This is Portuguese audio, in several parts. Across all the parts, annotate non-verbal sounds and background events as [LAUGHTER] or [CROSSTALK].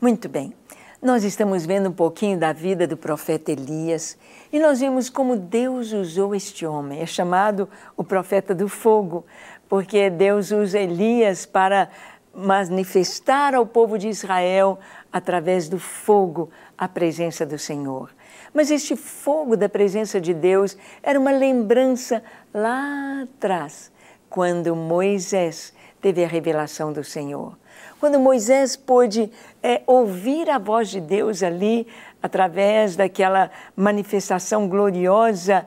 Muito bem. Nós estamos vendo um pouquinho da vida do profeta Elias e nós vimos como Deus usou este homem. É chamado o profeta do fogo, porque Deus usa Elias para manifestar ao povo de Israel, através do fogo, a presença do Senhor. Mas este fogo da presença de Deus era uma lembrança lá atrás, quando Moisés teve a revelação do Senhor quando Moisés pôde é, ouvir a voz de Deus ali, através daquela manifestação gloriosa,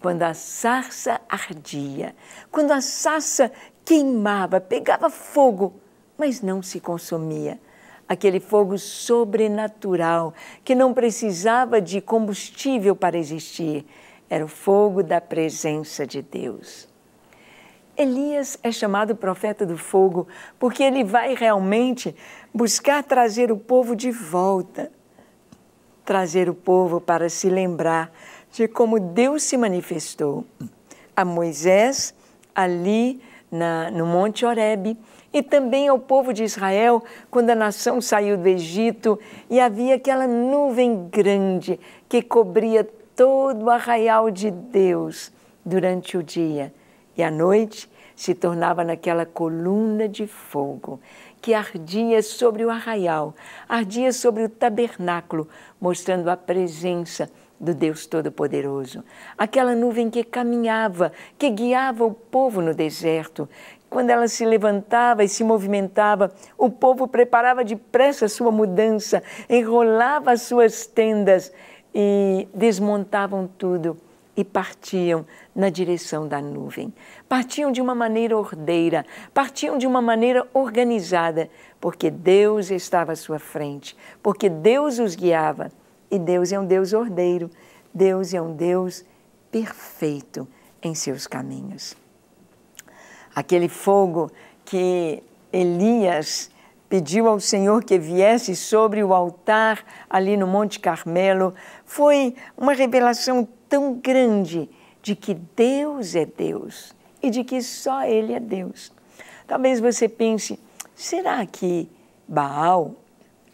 quando a sarça ardia, quando a sarça queimava, pegava fogo, mas não se consumia. Aquele fogo sobrenatural que não precisava de combustível para existir, era o fogo da presença de Deus. Elias é chamado profeta do fogo porque ele vai realmente buscar trazer o povo de volta, trazer o povo para se lembrar de como Deus se manifestou a Moisés ali na, no Monte Horebe e também ao povo de Israel quando a nação saiu do Egito e havia aquela nuvem grande que cobria todo o arraial de Deus durante o dia e à noite se tornava naquela coluna de fogo que ardia sobre o arraial, ardia sobre o tabernáculo, mostrando a presença do Deus Todo-Poderoso. Aquela nuvem que caminhava, que guiava o povo no deserto. Quando ela se levantava e se movimentava, o povo preparava depressa a sua mudança, enrolava as suas tendas e desmontavam tudo e partiam na direção da nuvem. Partiam de uma maneira ordeira, partiam de uma maneira organizada, porque Deus estava à sua frente, porque Deus os guiava. E Deus é um Deus ordeiro, Deus é um Deus perfeito em seus caminhos. Aquele fogo que Elias pediu ao Senhor que viesse sobre o altar ali no Monte Carmelo foi uma revelação tão grande de que Deus é Deus e de que só Ele é Deus. Talvez você pense, será que Baal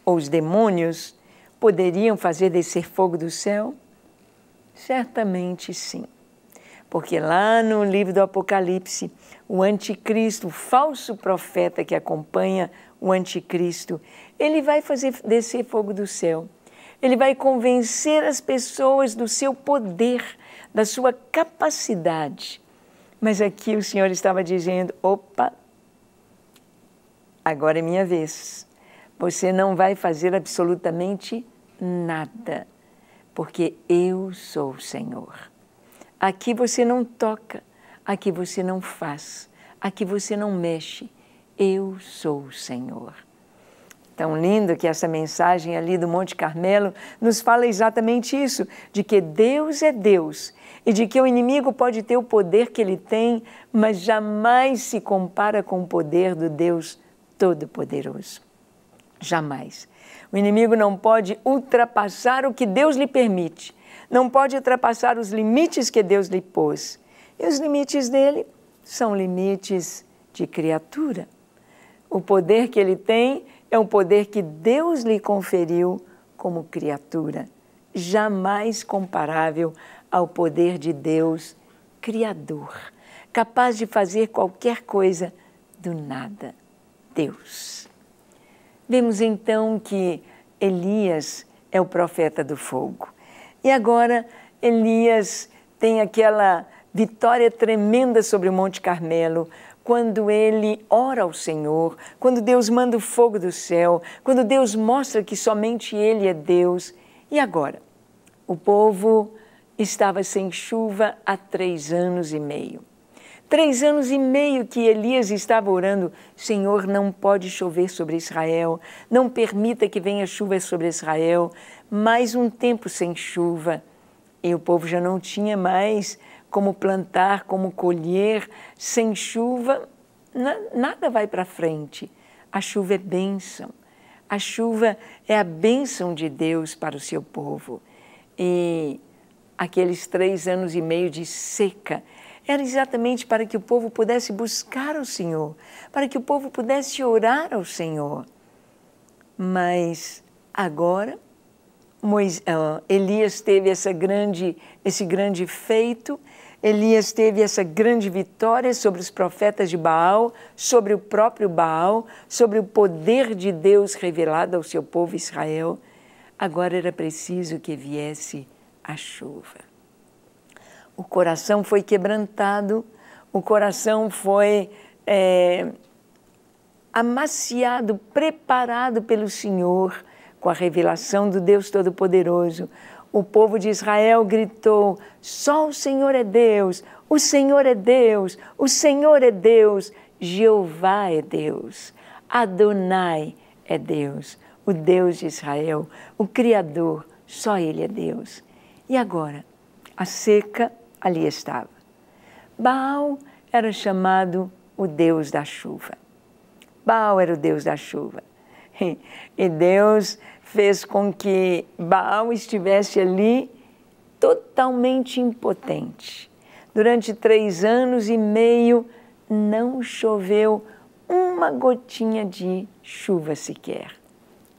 ou os demônios poderiam fazer descer fogo do céu? Certamente sim. Porque lá no livro do Apocalipse, o anticristo, o falso profeta que acompanha o anticristo, ele vai fazer descer fogo do céu. Ele vai convencer as pessoas do seu poder, da sua capacidade. Mas aqui o Senhor estava dizendo: opa, agora é minha vez. Você não vai fazer absolutamente nada, porque eu sou o Senhor. Aqui você não toca, aqui você não faz, aqui você não mexe. Eu sou o Senhor tão lindo que essa mensagem ali do Monte Carmelo nos fala exatamente isso, de que Deus é Deus e de que o inimigo pode ter o poder que ele tem, mas jamais se compara com o poder do Deus Todo-Poderoso. Jamais. O inimigo não pode ultrapassar o que Deus lhe permite, não pode ultrapassar os limites que Deus lhe pôs. E os limites dele são limites de criatura. O poder que ele tem é um poder que Deus lhe conferiu como criatura, jamais comparável ao poder de Deus, Criador, capaz de fazer qualquer coisa do nada. Deus. Vemos então que Elias é o profeta do fogo. E agora Elias tem aquela vitória tremenda sobre o Monte Carmelo, quando ele ora ao Senhor, quando Deus manda o fogo do céu, quando Deus mostra que somente Ele é Deus. E agora? O povo estava sem chuva há três anos e meio. Três anos e meio que Elias estava orando: Senhor, não pode chover sobre Israel, não permita que venha chuva sobre Israel. Mais um tempo sem chuva. E o povo já não tinha mais como plantar, como colher. Sem chuva, nada vai para frente. A chuva é bênção. A chuva é a bênção de Deus para o seu povo. E aqueles três anos e meio de seca era exatamente para que o povo pudesse buscar o Senhor, para que o povo pudesse orar ao Senhor. Mas agora uh, Elias teve essa grande, esse grande feito, Elias teve essa grande vitória sobre os profetas de Baal, sobre o próprio Baal, sobre o poder de Deus revelado ao seu povo Israel. Agora era preciso que viesse a chuva. O coração foi quebrantado, o coração foi é, amaciado, preparado pelo Senhor com a revelação do Deus Todo-Poderoso. O povo de Israel gritou: Só o Senhor é Deus, o Senhor é Deus, o Senhor é Deus, Jeová é Deus, Adonai é Deus, o Deus de Israel, o Criador, só Ele é Deus. E agora, a seca ali estava. Baal era chamado o Deus da chuva. Baal era o Deus da chuva. [LAUGHS] E Deus fez com que Baal estivesse ali totalmente impotente. Durante três anos e meio não choveu uma gotinha de chuva sequer.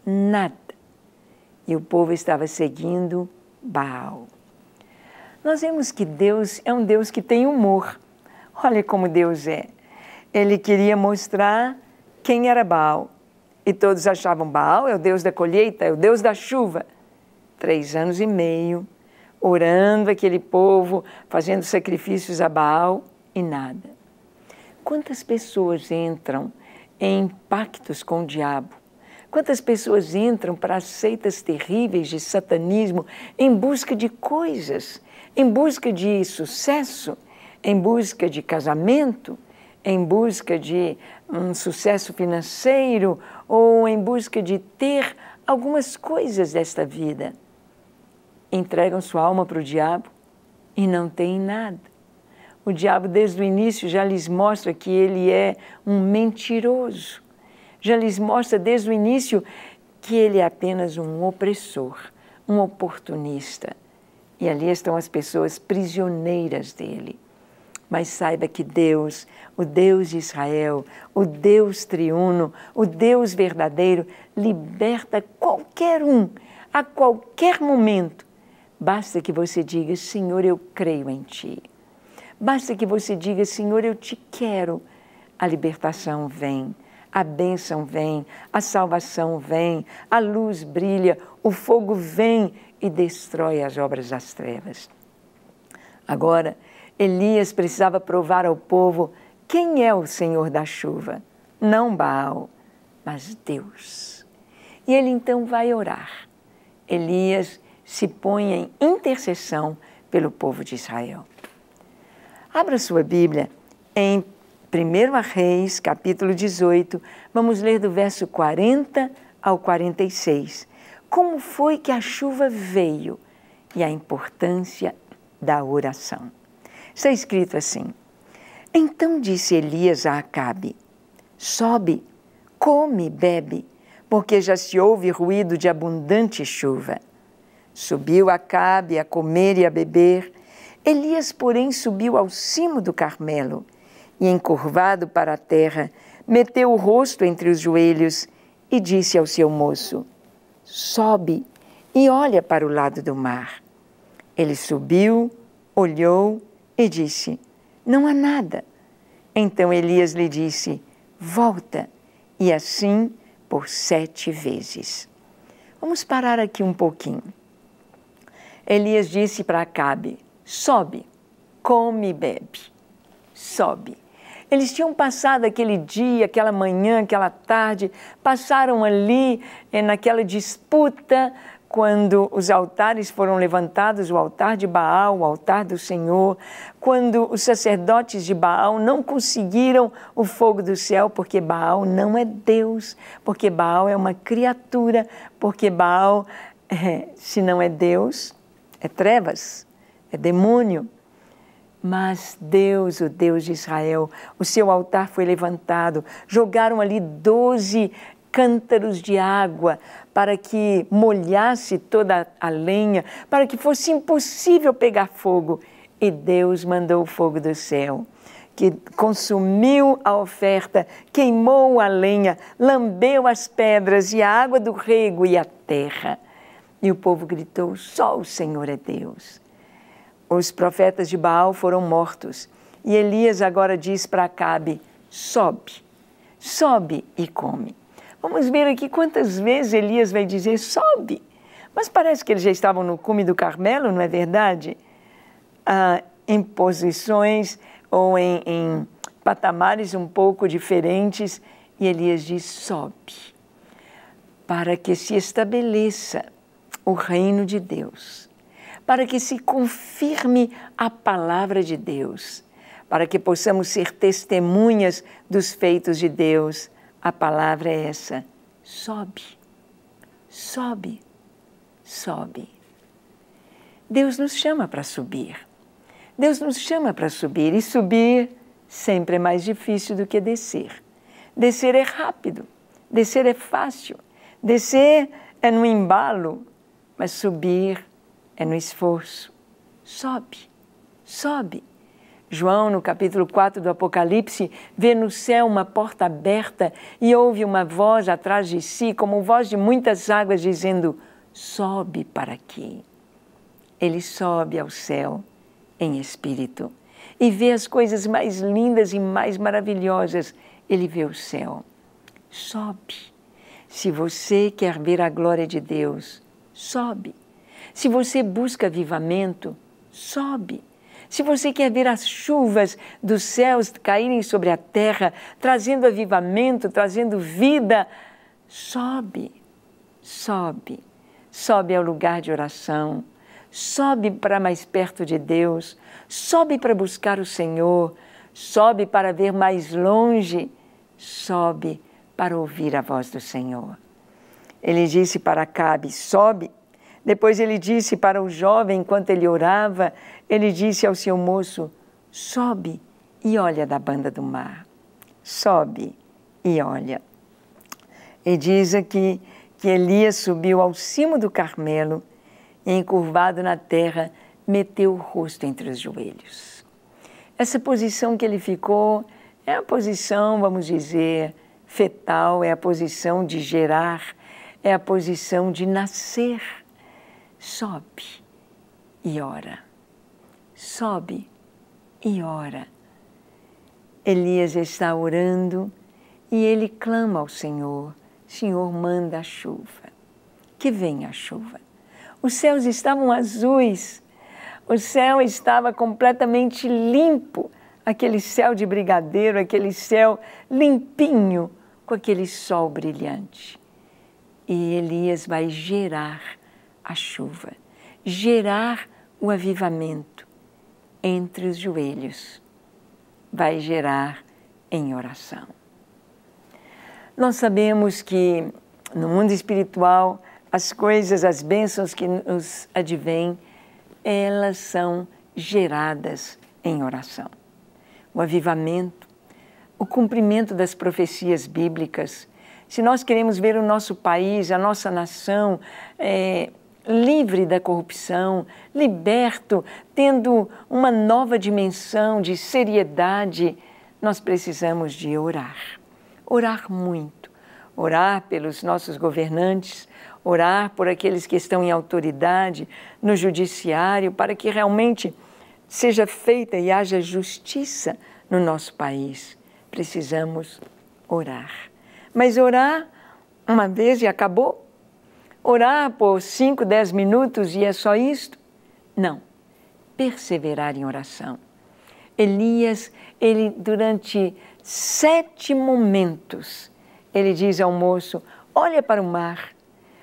Nada. E o povo estava seguindo Baal. Nós vemos que Deus é um Deus que tem humor. Olha como Deus é. Ele queria mostrar quem era Baal e todos achavam Baal é o Deus da colheita, é o Deus da chuva. Três anos e meio, orando aquele povo, fazendo sacrifícios a Baal e nada. Quantas pessoas entram em pactos com o diabo? Quantas pessoas entram para seitas terríveis de satanismo em busca de coisas, em busca de sucesso, em busca de casamento? em busca de um sucesso financeiro ou em busca de ter algumas coisas desta vida. Entregam sua alma para o diabo e não têm nada. O diabo, desde o início, já lhes mostra que ele é um mentiroso. Já lhes mostra desde o início que ele é apenas um opressor, um oportunista. E ali estão as pessoas prisioneiras dele mas saiba que Deus, o Deus de Israel, o Deus triuno, o Deus verdadeiro, liberta qualquer um, a qualquer momento. Basta que você diga: Senhor, eu creio em Ti. Basta que você diga: Senhor, eu te quero. A libertação vem, a bênção vem, a salvação vem, a luz brilha, o fogo vem e destrói as obras das trevas. Agora, Elias precisava provar ao povo quem é o Senhor da chuva, não Baal, mas Deus. E ele então vai orar. Elias se põe em intercessão pelo povo de Israel. Abra sua Bíblia em 1 Reis, capítulo 18, vamos ler do verso 40 ao 46. Como foi que a chuva veio e a importância da oração. Está escrito assim: Então disse Elias a Acabe: Sobe, come, bebe, porque já se ouve ruído de abundante chuva. Subiu Acabe a comer e a beber. Elias, porém, subiu ao cimo do Carmelo e, encurvado para a terra, meteu o rosto entre os joelhos e disse ao seu moço: Sobe e olha para o lado do mar. Ele subiu, olhou e disse: Não há nada. Então Elias lhe disse: Volta, e assim por sete vezes. Vamos parar aqui um pouquinho. Elias disse para Acabe: Sobe, come e bebe. Sobe. Eles tinham passado aquele dia, aquela manhã, aquela tarde, passaram ali eh, naquela disputa quando os altares foram levantados, o altar de Baal, o altar do Senhor, quando os sacerdotes de Baal não conseguiram o fogo do céu, porque Baal não é Deus, porque Baal é uma criatura, porque Baal, é, se não é Deus, é trevas, é demônio. Mas Deus, o Deus de Israel, o seu altar foi levantado. Jogaram ali doze cântaros de água para que molhasse toda a lenha, para que fosse impossível pegar fogo. E Deus mandou o fogo do céu, que consumiu a oferta, queimou a lenha, lambeu as pedras e a água do rego e a terra. E o povo gritou: Só o Senhor é Deus. Os profetas de Baal foram mortos. E Elias agora diz para Acabe: Sobe, sobe e come. Vamos ver aqui quantas vezes Elias vai dizer: sobe. Mas parece que eles já estavam no cume do Carmelo, não é verdade? Ah, em posições ou em, em patamares um pouco diferentes. E Elias diz: sobe, para que se estabeleça o reino de Deus, para que se confirme a palavra de Deus, para que possamos ser testemunhas dos feitos de Deus a palavra é essa: sobe, sobe, sobe. Deus nos chama para subir. Deus nos chama para subir e subir sempre é mais difícil do que descer. Descer é rápido, descer é fácil, descer é no embalo, mas subir é no esforço. Sobe, sobe, João, no capítulo 4 do Apocalipse, vê no céu uma porta aberta e ouve uma voz atrás de si, como voz de muitas águas, dizendo: Sobe para aqui. Ele sobe ao céu em espírito e vê as coisas mais lindas e mais maravilhosas. Ele vê o céu. Sobe. Se você quer ver a glória de Deus, sobe. Se você busca avivamento, sobe. Se você quer ver as chuvas dos céus caírem sobre a terra, trazendo avivamento, trazendo vida, sobe, sobe, sobe ao lugar de oração, sobe para mais perto de Deus, sobe para buscar o Senhor, sobe para ver mais longe, sobe para ouvir a voz do Senhor. Ele disse para Cabe: sobe. Depois ele disse para o jovem, enquanto ele orava, ele disse ao seu moço: Sobe e olha da banda do mar. Sobe e olha. E diz aqui que Elias subiu ao cimo do Carmelo e, encurvado na terra, meteu o rosto entre os joelhos. Essa posição que ele ficou é a posição, vamos dizer, fetal, é a posição de gerar, é a posição de nascer. Sobe e ora sobe e ora. Elias está orando e ele clama ao Senhor: Senhor, manda a chuva. Que venha a chuva. Os céus estavam azuis, o céu estava completamente limpo aquele céu de brigadeiro, aquele céu limpinho, com aquele sol brilhante. E Elias vai gerar a chuva, gerar o avivamento, entre os joelhos, vai gerar em oração. Nós sabemos que no mundo espiritual, as coisas, as bênçãos que nos advêm, elas são geradas em oração. O avivamento, o cumprimento das profecias bíblicas. Se nós queremos ver o nosso país, a nossa nação é, livre da corrupção, liberto, tendo uma nova dimensão de seriedade, nós precisamos de orar. Orar muito. Orar pelos nossos governantes, orar por aqueles que estão em autoridade, no judiciário, para que realmente seja feita e haja justiça no nosso país. Precisamos orar. Mas orar uma vez e acabou? orar por 5, 10 minutos e é só isto? Não. Perseverar em oração. Elias, ele durante sete momentos, ele diz ao moço: Olha para o mar,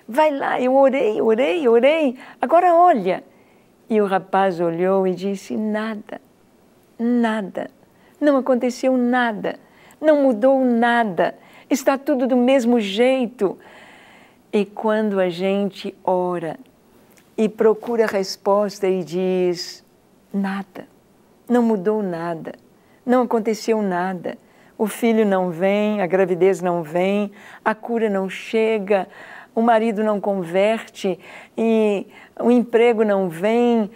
vai lá, eu orei, orei, orei, agora olha. E o rapaz olhou e disse: Nada, nada, não aconteceu nada, não mudou nada, está tudo do mesmo jeito, e quando a gente ora e procura resposta e diz: nada, não mudou nada, não aconteceu nada, o filho não vem, a gravidez não vem, a cura não chega, o marido não converte e o emprego não vem,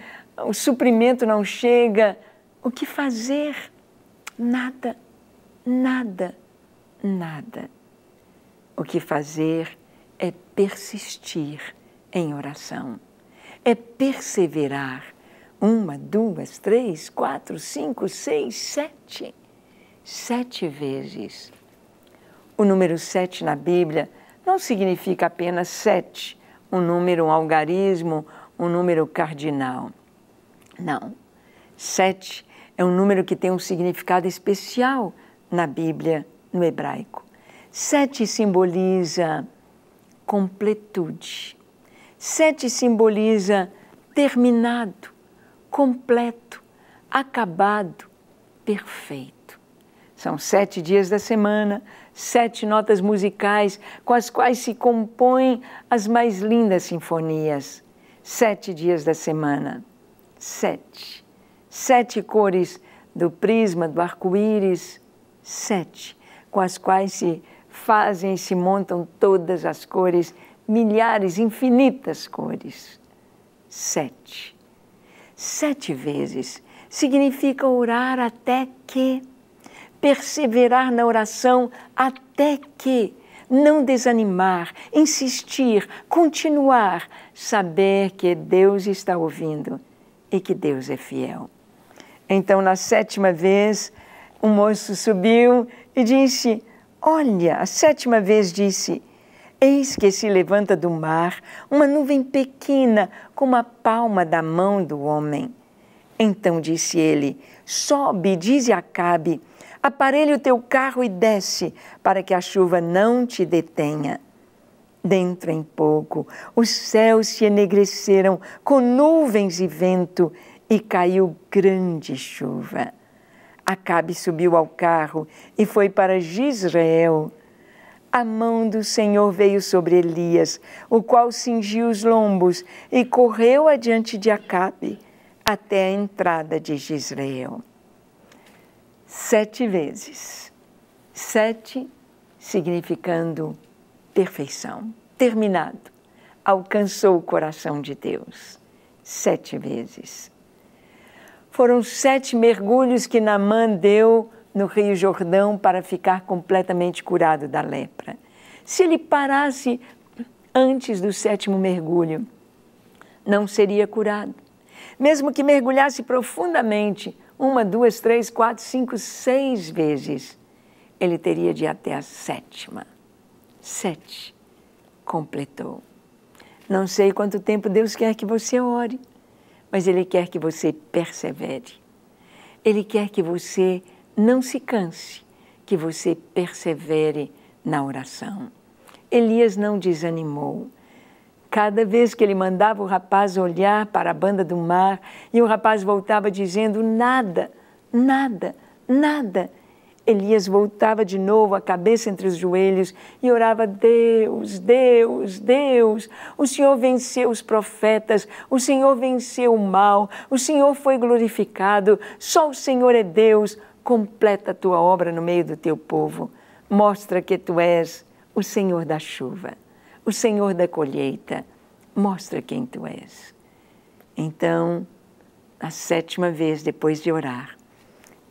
o suprimento não chega, o que fazer? Nada, nada, nada. O que fazer? é persistir em oração, é perseverar. Uma, duas, três, quatro, cinco, seis, sete. Sete vezes. O número sete na Bíblia não significa apenas sete, um número, um algarismo, um número cardinal. Não. Sete é um número que tem um significado especial na Bíblia, no hebraico. Sete simboliza completude. Sete simboliza terminado, completo, acabado, perfeito. São sete dias da semana, sete notas musicais com as quais se compõem as mais lindas sinfonias. Sete dias da semana, sete. Sete cores do prisma do arco-íris, sete, com as quais se fazem e se montam todas as cores, milhares, infinitas cores. Sete. Sete vezes significa orar até que, perseverar na oração até que, não desanimar, insistir, continuar, saber que Deus está ouvindo e que Deus é fiel. Então, na sétima vez, o um moço subiu e disse: Olha, a sétima vez disse: Eis que se levanta do mar uma nuvem pequena, como a palma da mão do homem. Então disse ele: Sobe, diz e acabe, aparelhe o teu carro e desce, para que a chuva não te detenha. Dentro em pouco, os céus se enegreceram com nuvens e vento, e caiu grande chuva. Acabe subiu ao carro e foi para Gisrael. A mão do Senhor veio sobre Elias, o qual cingiu os lombos e correu adiante de Acabe até a entrada de Gisrael. Sete vezes. Sete significando perfeição, terminado. Alcançou o coração de Deus. Sete vezes. Foram sete mergulhos que Namã deu no Rio Jordão para ficar completamente curado da lepra. Se ele parasse antes do sétimo mergulho, não seria curado. Mesmo que mergulhasse profundamente, uma, duas, três, quatro, cinco, seis vezes, ele teria de ir até a sétima. Sete. Completou. Não sei quanto tempo Deus quer que você ore mas Ele quer que você persevere. Ele quer que você não se canse, que você persevere na oração. Elias não desanimou. Cada vez que ele mandava o rapaz olhar para a banda do mar, e o rapaz voltava dizendo: Nada, nada, nada. Elias voltava de novo a cabeça entre os joelhos e orava: Deus, Deus, Deus, o Senhor venceu os profetas, o Senhor venceu o mal, o Senhor foi glorificado, só o Senhor é Deus. Completa a tua obra no meio do teu povo. Mostra que tu és o Senhor da chuva, o Senhor da colheita. Mostra quem tu és. Então, a sétima vez depois de orar,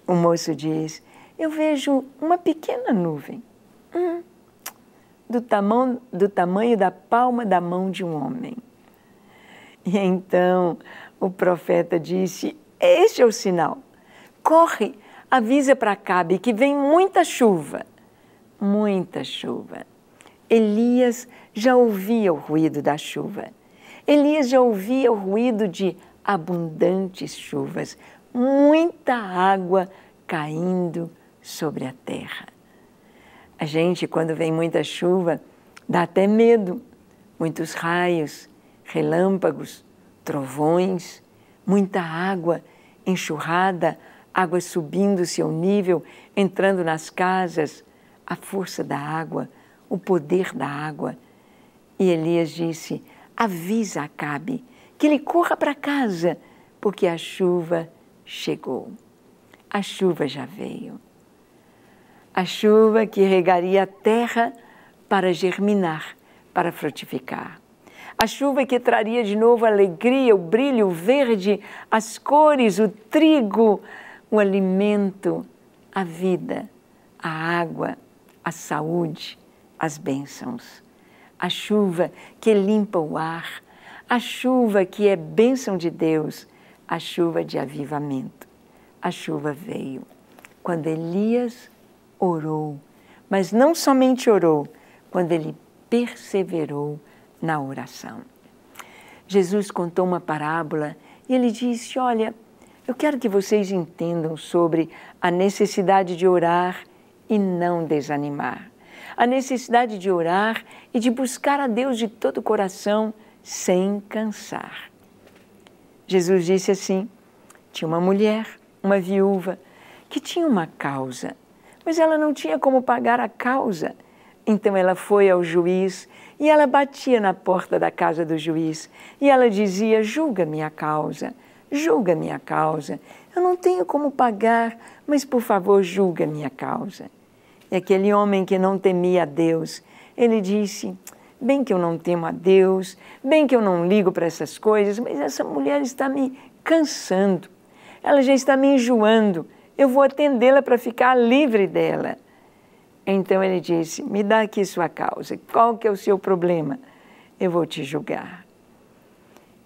o moço diz: eu vejo uma pequena nuvem, hum, do, tamanho, do tamanho da palma da mão de um homem. E então o profeta disse: Este é o sinal. Corre, avisa para Cabe que vem muita chuva. Muita chuva. Elias já ouvia o ruído da chuva. Elias já ouvia o ruído de abundantes chuvas, muita água caindo sobre a terra. A gente, quando vem muita chuva, dá até medo. Muitos raios, relâmpagos, trovões, muita água, enxurrada, água subindo seu nível, entrando nas casas, a força da água, o poder da água. E Elias disse: Avisa Acabe que ele corra para casa, porque a chuva chegou. A chuva já veio a chuva que regaria a terra para germinar, para frutificar. A chuva que traria de novo a alegria, o brilho, o verde, as cores, o trigo, o alimento, a vida, a água, a saúde, as bênçãos. A chuva que limpa o ar, a chuva que é bênção de Deus, a chuva de avivamento. A chuva veio. Quando Elias orou, mas não somente orou, quando ele perseverou na oração. Jesus contou uma parábola e ele disse: Olha, eu quero que vocês entendam sobre a necessidade de orar e não desanimar, a necessidade de orar e de buscar a Deus de todo o coração sem cansar. Jesus disse assim: Tinha uma mulher, uma viúva, que tinha uma causa mas ela não tinha como pagar a causa. Então ela foi ao juiz e ela batia na porta da casa do juiz e ela dizia: julga minha causa, julga minha causa. Eu não tenho como pagar, mas por favor julga minha causa. E aquele homem que não temia a Deus, ele disse: bem que eu não temo a Deus, bem que eu não ligo para essas coisas, mas essa mulher está me cansando, ela já está me enjoando eu vou atendê-la para ficar livre dela. Então ele disse: Me dá aqui sua causa, qual que é o seu problema? Eu vou te julgar.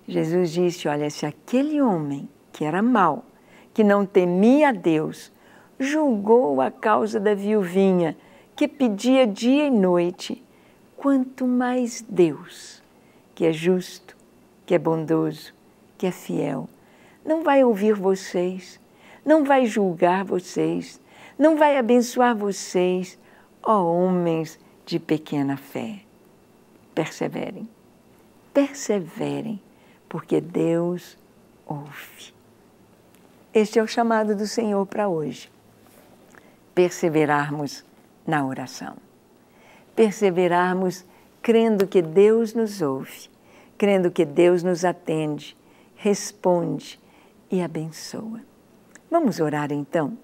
Jesus disse: Olha, se aquele homem que era mau, que não temia a Deus, julgou a causa da viuvinha, que pedia dia e noite, quanto mais Deus, que é justo, que é bondoso, que é fiel, não vai ouvir vocês, não vai julgar vocês, não vai abençoar vocês, ó homens de pequena fé. Perseverem, perseverem, porque Deus ouve. Este é o chamado do Senhor para hoje. Perseverarmos na oração. Perseverarmos crendo que Deus nos ouve, crendo que Deus nos atende, responde e abençoa. Vamos orar então?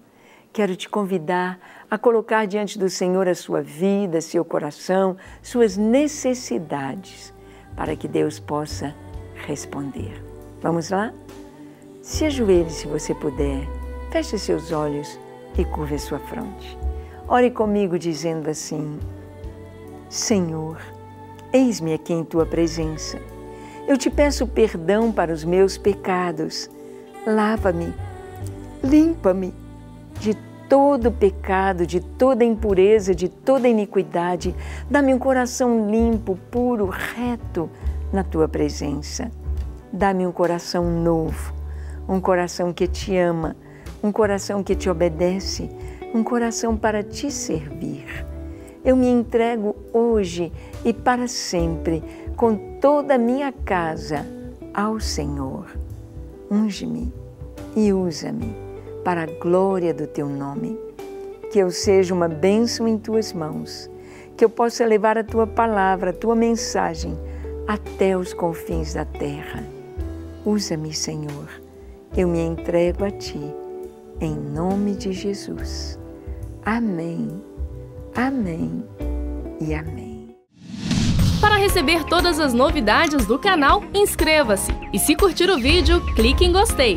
Quero te convidar a colocar diante do Senhor a sua vida, seu coração, suas necessidades, para que Deus possa responder. Vamos lá? Se ajoelhe se você puder, feche seus olhos e curve sua fronte. Ore comigo dizendo assim: Senhor, eis-me aqui em tua presença. Eu te peço perdão para os meus pecados. Lava-me Limpa-me de todo pecado, de toda impureza, de toda iniquidade. Dá-me um coração limpo, puro, reto na tua presença. Dá-me um coração novo, um coração que te ama, um coração que te obedece, um coração para te servir. Eu me entrego hoje e para sempre, com toda a minha casa, ao Senhor. Unge-me e usa-me para a glória do teu nome. Que eu seja uma bênção em tuas mãos, que eu possa levar a tua palavra, a tua mensagem até os confins da terra. Usa-me, Senhor, eu me entrego a ti, em nome de Jesus. Amém, amém e amém. Para receber todas as novidades do canal, inscreva-se e se curtir o vídeo, clique em gostei.